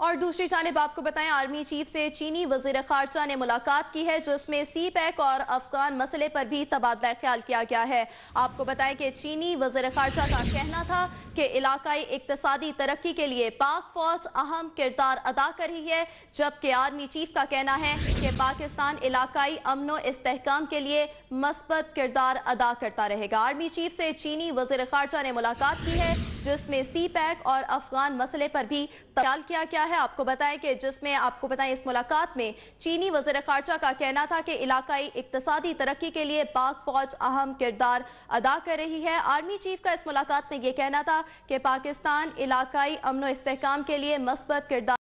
और दूसरी जानब आपको बताएं आर्मी चीफ से चीनी वजीर खारजा ने मुलाकात की है जिसमें सी पैक और अफगान मसले पर भी तबादला ख्याल किया गया है आपको बताएं कि चीनी वजीर खारजा का कहना था कि इलाकई इकतसादी तरक्की के लिए पाक फौज अहम किरदार अदा कर रही है जबकि आर्मी चीफ का कहना है कि पाकिस्तान इलाकई अमन इसकाम के लिए मस्बत किरदार अदा करता रहेगा आर्मी चीफ से चीनी वजीर खारजा ने मुलाकात की है जिसमें सी पैक और अफगान मसले पर भी तबादला किया गया है आपको बताएं कि जिसमें आपको बताएं इस मुलाकात में चीनी वजर खारजा का कहना था कि इलाकाई इकतसादी तरक्की के लिए पाक फौज अहम किरदार अदा कर रही है आर्मी चीफ का इस मुलाकात में यह कहना था कि पाकिस्तान इलाकाई अमन इसकाम के लिए मस्बत किरदार